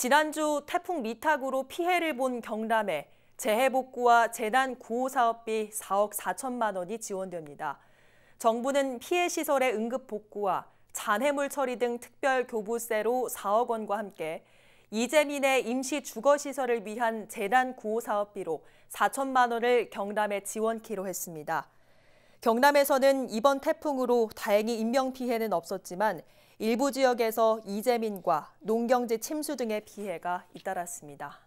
지난주 태풍 미탁으로 피해를 본 경남에 재해복구와 재난 구호 사업비 4억 4천만 원이 지원됩니다. 정부는 피해 시설의 응급 복구와 잔해물 처리 등 특별 교부세로 4억 원과 함께 이재민의 임시 주거 시설을 위한 재난 구호 사업비로 4천만 원을 경남에 지원키로 했습니다. 경남에서는 이번 태풍으로 다행히 인명 피해는 없었지만 일부 지역에서 이재민과 농경지 침수 등의 피해가 잇따랐습니다.